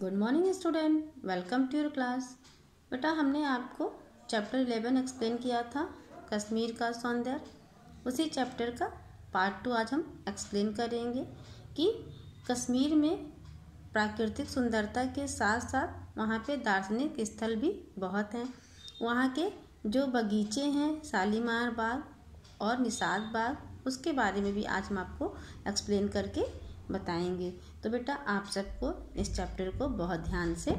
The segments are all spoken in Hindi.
good morning student welcome to your class बेटा हमने आपको चैप्टर इलेवन एक्सप्लेन किया था कश्मीर का सौंदर्य उसी चैप्टर का पार्ट टू आज हम एक्सप्लेन करेंगे कि कश्मीर में प्राकृतिक सुंदरता के साथ साथ वहाँ पे दार्शनिक स्थल भी बहुत हैं वहाँ के जो बगीचे हैं शालीमार बाग और निषाद बाग उसके बारे में भी आज हम आपको एक्सप्लेन करके बताएंगे तो बेटा आप सबको इस चैप्टर को बहुत ध्यान से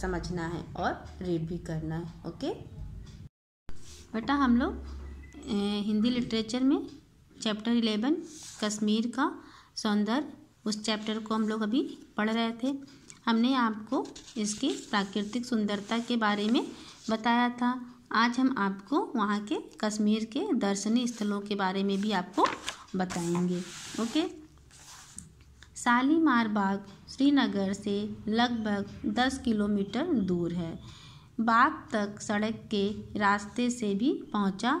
समझना है और रीड भी करना है ओके बेटा हम लोग हिंदी लिटरेचर में चैप्टर इलेवन कश्मीर का सौंदर्य उस चैप्टर को हम लोग अभी पढ़ रहे थे हमने आपको इसकी प्राकृतिक सुंदरता के बारे में बताया था आज हम आपको वहाँ के कश्मीर के दर्शनीय स्थलों के बारे में भी आपको बताएंगे ओके शालीमार बाग श्रीनगर से लगभग दस किलोमीटर दूर है बाग तक सड़क के रास्ते से भी पहुंचा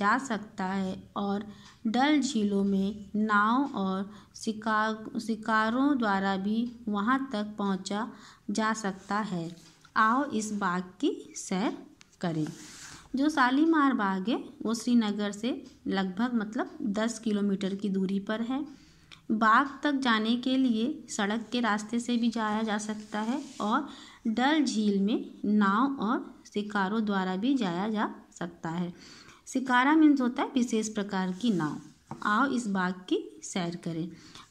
जा सकता है और डल झीलों में नाव और शिकार शिकारों द्वारा भी वहां तक पहुंचा जा सकता है आओ इस बाग की सैर करें जो शालीमार बाग है वो श्रीनगर से लगभग मतलब दस किलोमीटर की दूरी पर है बाग तक जाने के लिए सड़क के रास्ते से भी जाया जा सकता है और डल झील में नाव और शिकारों द्वारा भी जाया जा सकता है शिकारा मीन्स होता है विशेष प्रकार की नाव आओ इस बाग की सैर करें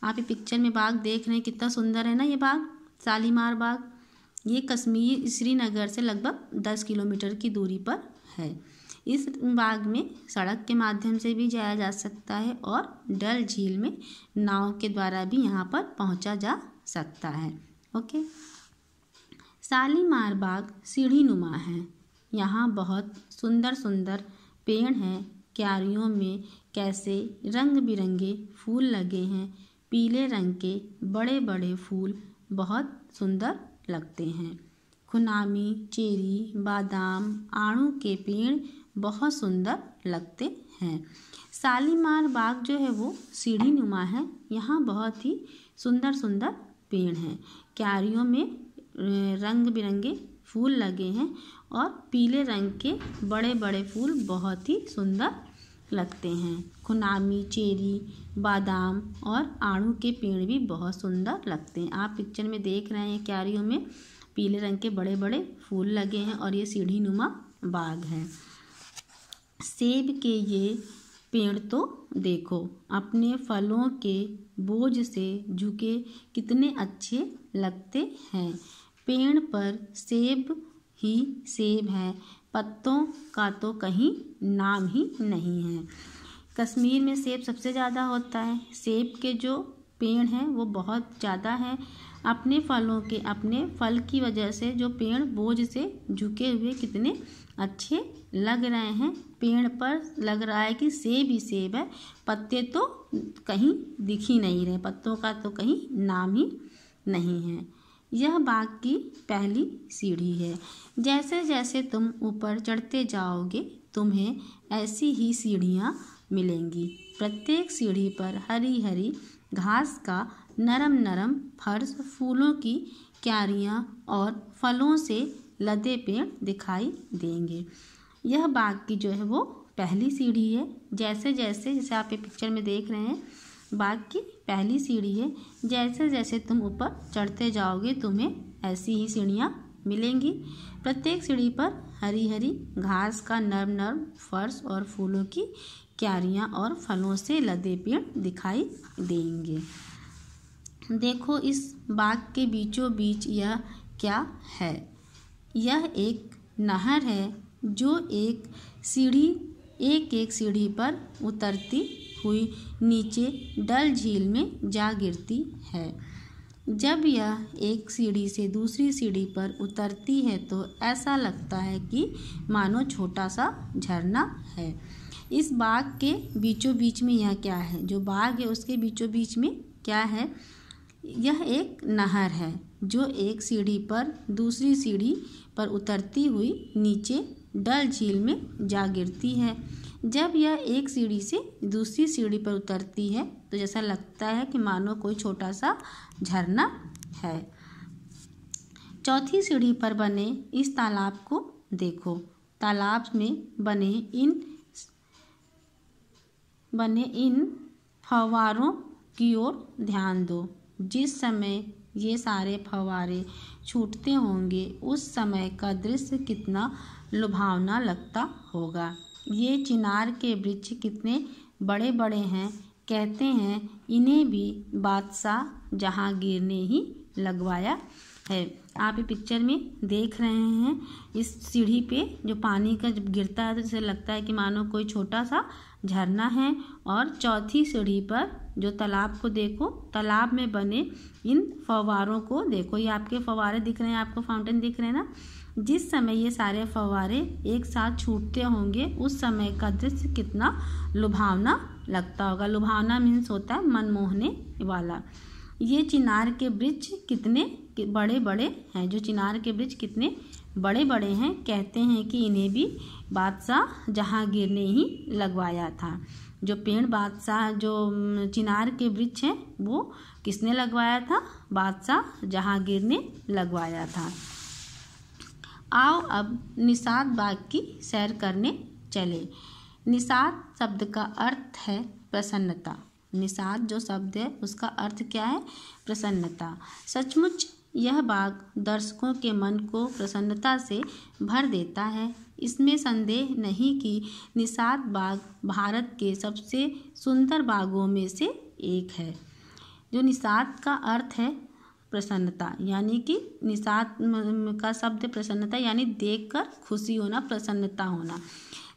आप ये पिक्चर में बाग देख रहे हैं कितना सुंदर है ना ये बाग शालीमार बाग ये कश्मीर श्रीनगर से लगभग दस किलोमीटर की दूरी पर है इस बाग में सड़क के माध्यम से भी जाया जा सकता है और डल झील में नाव के द्वारा भी यहाँ पर पहुँचा जा सकता है ओके शालीमार बाग सीढ़ी नुमा है यहाँ बहुत सुंदर सुंदर पेड़ हैं क्यारियों में कैसे रंग बिरंगे फूल लगे हैं पीले रंग के बड़े बड़े फूल बहुत सुंदर लगते हैं खुनामी चेरी बादाम आड़ू के पेड़ बहुत सुंदर लगते हैं शालीमार बाग जो है वो सीढ़ी नुमा है यहाँ बहुत ही सुंदर सुंदर पेड़ हैं क्यारियों में रंग बिरंगे फूल लगे हैं और पीले रंग के बड़े बड़े फूल बहुत ही सुंदर लगते हैं खुनामी चेरी बादाम और आड़ू के पेड़ भी बहुत सुंदर लगते हैं आप पिक्चर में देख रहे हैं क्यारियों में पीले रंग के बड़े बड़े फूल लगे हैं और ये सीढ़ी नुमा बाग है सेब के ये पेड़ तो देखो अपने फलों के बोझ से झुके कितने अच्छे लगते हैं पेड़ पर सेब ही सेब है पत्तों का तो कहीं नाम ही नहीं है कश्मीर में सेब सबसे ज़्यादा होता है सेब के जो पेड़ हैं वो बहुत ज़्यादा है अपने फलों के अपने फल की वजह से जो पेड़ बोझ से झुके हुए कितने अच्छे लग रहे हैं पेड़ पर लग रहा है कि सेब ही सेब है पत्ते तो कहीं दिख ही नहीं रहे पत्तों का तो कहीं नाम ही नहीं है यह बाग की पहली सीढ़ी है जैसे जैसे तुम ऊपर चढ़ते जाओगे तुम्हें ऐसी ही सीढ़ियाँ मिलेंगी प्रत्येक सीढ़ी पर हरी हरी घास का नरम नरम फर्श फूलों की क्यारियाँ और फलों से लदे पेड़ दिखाई देंगे यह बाग की जो है वो पहली सीढ़ी है जैसे जैसे जैसे आप ये पिक्चर में देख रहे हैं बाग की पहली सीढ़ी है जैसे जैसे तुम ऊपर चढ़ते जाओगे तुम्हें ऐसी ही सीढ़ियाँ मिलेंगी प्रत्येक सीढ़ी पर हरी हरी घास का नर्म नर्म फर्श और फूलों की क्यारियाँ और फलों से लदे पेड़ दिखाई देंगे देखो इस बाग के बीचों बीच यह क्या है यह एक नहर है जो एक सीढ़ी एक एक सीढ़ी पर उतरती हुई नीचे डल झील में जा गिरती है जब यह एक सीढ़ी से दूसरी सीढ़ी पर उतरती है तो ऐसा लगता है कि मानो छोटा सा झरना है इस बाग के बीचों बीच में यह क्या है जो बाग है उसके बीचों बीच में क्या है यह एक नहर है जो एक सीढ़ी पर दूसरी सीढ़ी पर उतरती हुई नीचे डल झील में जा गिरती है जब यह एक सीढ़ी से दूसरी सीढ़ी पर उतरती है तो जैसा लगता है कि मानो कोई छोटा सा झरना है चौथी सीढ़ी पर बने इस तालाब को देखो तालाब में बने इन बने इन फवारों की ओर ध्यान दो जिस समय ये सारे फवारे छूटते होंगे उस समय का दृश्य कितना लुभावना लगता होगा ये चिनार के वृक्ष कितने बड़े बड़े हैं कहते हैं इन्हें भी बादशाह जहांगीर ने ही लगवाया है आप ये पिक्चर में देख रहे हैं इस सीढ़ी पे जो पानी का जब गिरता है तो जैसे लगता है कि मानो कोई छोटा सा झरना है और चौथी सीढ़ी पर जो तालाब को देखो तालाब में बने इन फवारों को देखो ये आपके फवारे दिख रहे हैं आपको फाउंटेन दिख रहे हैं ना जिस समय ये सारे फवारे एक साथ छूटते होंगे उस समय का दृश्य कितना लुभावना लगता होगा लुभावना मीन्स होता है मनमोहने वाला ये चिनार के वृक्ष कितने बड़े बड़े हैं जो चिनार के वृक्ष कितने बड़े बड़े हैं कहते हैं कि इन्हें भी बादशाह जहांगीर ने ही लगवाया था जो पेड़ बादशाह जो चिनार के वृक्ष हैं वो किसने लगवाया था बादशाह जहांगीर ने लगवाया था आओ अब निषाद बाग की सैर करने चले निषाद शब्द का अर्थ है प्रसन्नता निषाद जो शब्द है उसका अर्थ क्या है प्रसन्नता सचमुच यह बाग दर्शकों के मन को प्रसन्नता से भर देता है इसमें संदेह नहीं कि निषाद बाग भारत के सबसे सुंदर बागों में से एक है जो निषाद का अर्थ है प्रसन्नता यानी कि निषाद का शब्द प्रसन्नता यानी देखकर खुशी होना प्रसन्नता होना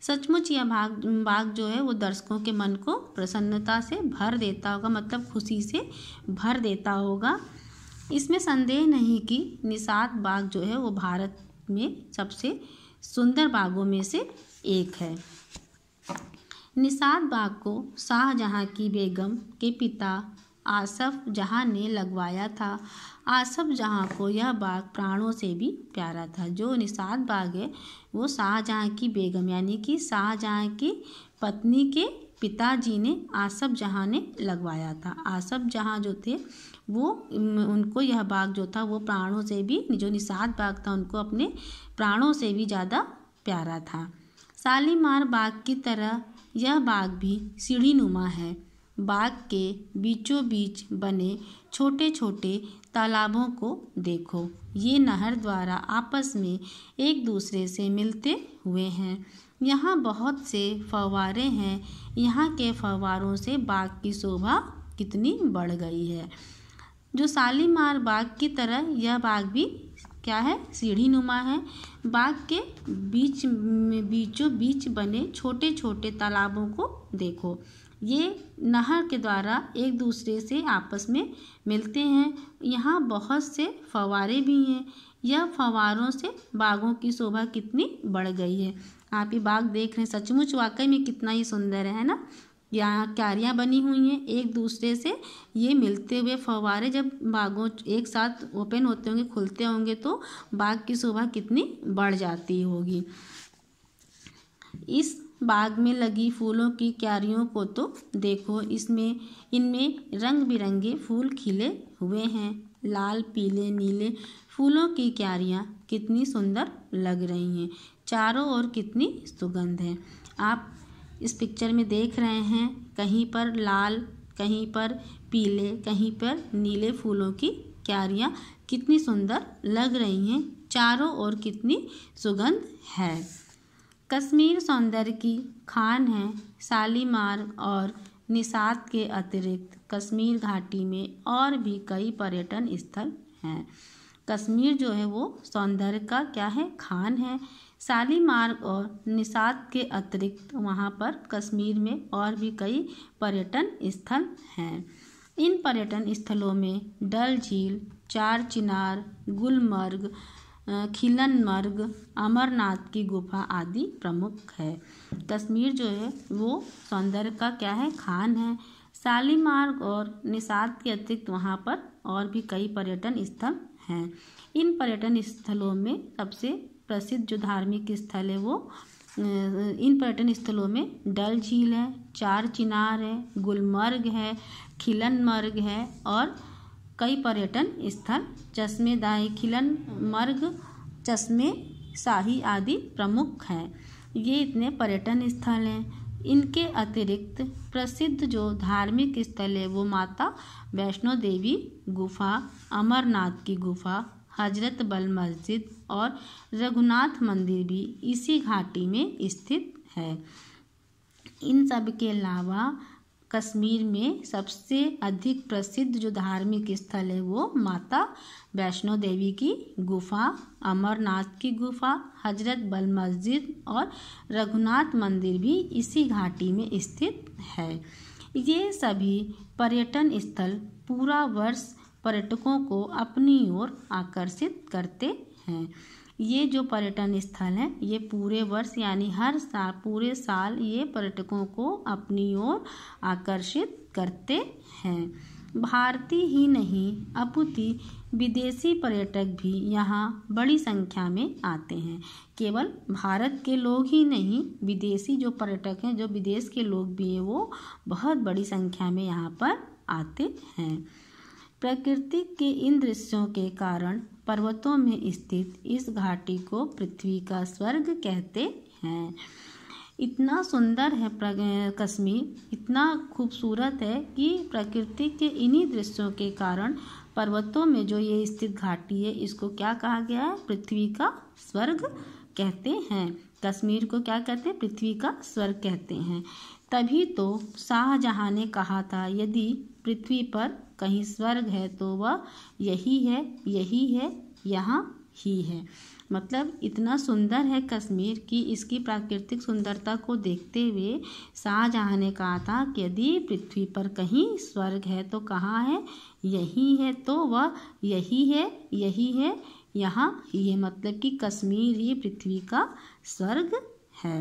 सचमुच यह भाग बाग जो है वो दर्शकों के मन को प्रसन्नता से भर देता होगा मतलब खुशी से भर देता होगा इसमें संदेह नहीं कि निषाद बाग जो है वो भारत में सबसे सुंदर बागों में से एक है निषाद बाग को शाहजहाँ की बेगम के पिता आसफ जहाँ ने लगवाया था आसफ जहाँ को यह बाग प्राणों से भी प्यारा था जो निषाद बाग है वो शाहजहाँ की बेगम यानी कि शाहजहाँ की पत्नी के पिताजी ने आसफ जहाँ ने लगवाया था आसफ जहाँ जो थे वो उनको यह बाग जो था वो प्राणों से भी जो निषाद बाग था उनको अपने प्राणों से भी ज़्यादा प्यारा था शालीमार बाग की तरह यह बाग भी सीढ़ी नुमा है बाग के बीचों बीच बने छोटे छोटे तालाबों को देखो ये नहर द्वारा आपस में एक दूसरे से मिलते हुए हैं यहाँ बहुत से फवारे हैं यहाँ के फवारों से बाग की शोभा कितनी बढ़ गई है जो शालीमार बाग की तरह यह बाग भी क्या है सीढ़ी नुमा है बाग के बीच बीचों बीच बने छोटे छोटे तालाबों को देखो ये नहर के द्वारा एक दूसरे से आपस में मिलते हैं यहाँ बहुत से फवारे भी हैं यह फवारों से बागों की शोभा कितनी बढ़ गई है आप ये बाग देख रहे हैं सचमुच वाकई में कितना ही सुंदर है ना यहाँ क्यारियाँ बनी हुई हैं एक दूसरे से ये मिलते हुए फवारे जब बागों एक साथ ओपन होते होंगे खुलते होंगे तो बाग की शोभा कितनी बढ़ जाती होगी इस बाग में लगी फूलों की क्यारियों को तो देखो इसमें इनमें रंग बिरंगे फूल खिले हुए हैं लाल पीले नीले फूलों की क्यारियाँ कितनी सुंदर लग रही हैं चारों ओर कितनी सुगंध है आप इस पिक्चर में देख रहे हैं कहीं पर लाल कहीं पर पीले कहीं पर नीले फूलों की क्यारियाँ कितनी सुंदर लग रही हैं चारों ओर कितनी सुगंध है कश्मीर सौंदर्य की खान है शालीमार और निषाद के अतिरिक्त कश्मीर घाटी में और भी कई पर्यटन स्थल हैं कश्मीर जो है वो सौंदर्य का क्या है खान है शालीमार और निषाद के अतिरिक्त वहाँ पर कश्मीर में और भी कई पर्यटन स्थल हैं इन पर्यटन स्थलों में डल झील चार चिनार गुलमर्ग खिलन मार्ग अमरनाथ की गुफा आदि प्रमुख है कश्मीर जो है वो सौंदर्य का क्या है खान है शालीमार्ग और निषाद के अतिरिक्त वहाँ पर और भी कई पर्यटन स्थल हैं इन पर्यटन स्थलों में सबसे प्रसिद्ध जो धार्मिक स्थल है वो इन पर्यटन स्थलों में डल झील है चार चिनार है गुलमर्ग है खिलन मर्ग है और कई पर्यटन स्थल चश्मे खिलन मर्ग चश्मे शाही आदि प्रमुख हैं ये इतने पर्यटन स्थल हैं इनके अतिरिक्त प्रसिद्ध जो धार्मिक स्थल है वो माता वैष्णो देवी गुफा अमरनाथ की गुफा हजरत बल मस्जिद और रघुनाथ मंदिर भी इसी घाटी में स्थित है इन सब के अलावा कश्मीर में सबसे अधिक प्रसिद्ध जो धार्मिक स्थल है वो माता वैष्णो देवी की गुफा अमरनाथ की गुफा हजरत बल मस्जिद और रघुनाथ मंदिर भी इसी घाटी में स्थित है ये सभी पर्यटन स्थल पूरा वर्ष पर्यटकों को अपनी ओर आकर्षित करते हैं ये जो पर्यटन स्थल हैं ये पूरे वर्ष यानी हर साल पूरे साल ये पर्यटकों को अपनी ओर आकर्षित करते हैं भारतीय ही नहीं अपुति विदेशी पर्यटक भी यहाँ बड़ी संख्या में आते हैं केवल भारत के लोग ही नहीं विदेशी जो पर्यटक हैं जो विदेश के लोग भी हैं वो बहुत बड़ी संख्या में यहाँ पर आते हैं प्रकृति के इन दृश्यों के कारण पर्वतों में स्थित इस घाटी को पृथ्वी का स्वर्ग कहते हैं इतना सुंदर है कश्मीर इतना खूबसूरत है कि प्रकृति के इन्हीं दृश्यों के कारण पर्वतों में जो ये स्थित घाटी है इसको क्या कहा गया है पृथ्वी का स्वर्ग कहते हैं कश्मीर को क्या कहते हैं पृथ्वी का स्वर्ग कहते हैं तभी तो शाहजहाँ ने कहा था यदि पृथ्वी पर कहीं स्वर्ग है तो वह यही है यही है यहाँ ही है मतलब इतना सुंदर है कश्मीर कि इसकी प्राकृतिक सुंदरता को देखते हुए शाहजहाँ ने कहा था कि यदि पृथ्वी पर कहीं स्वर्ग है तो कहाँ है यही है तो वह यही है यही है यहाँ ये मतलब कि कश्मीर ही पृथ्वी का स्वर्ग है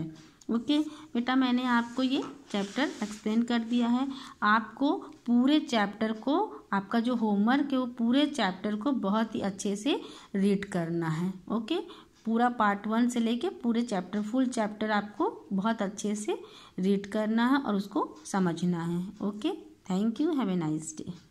ओके बेटा मैंने आपको ये चैप्टर एक्सप्लेन कर दिया है आपको पूरे चैप्टर को आपका जो होमवर्क है वो पूरे चैप्टर को बहुत ही अच्छे से रीड करना है ओके पूरा पार्ट वन से लेके पूरे चैप्टर फुल चैप्टर आपको बहुत अच्छे से रीड करना है और उसको समझना है okay thank you have a nice day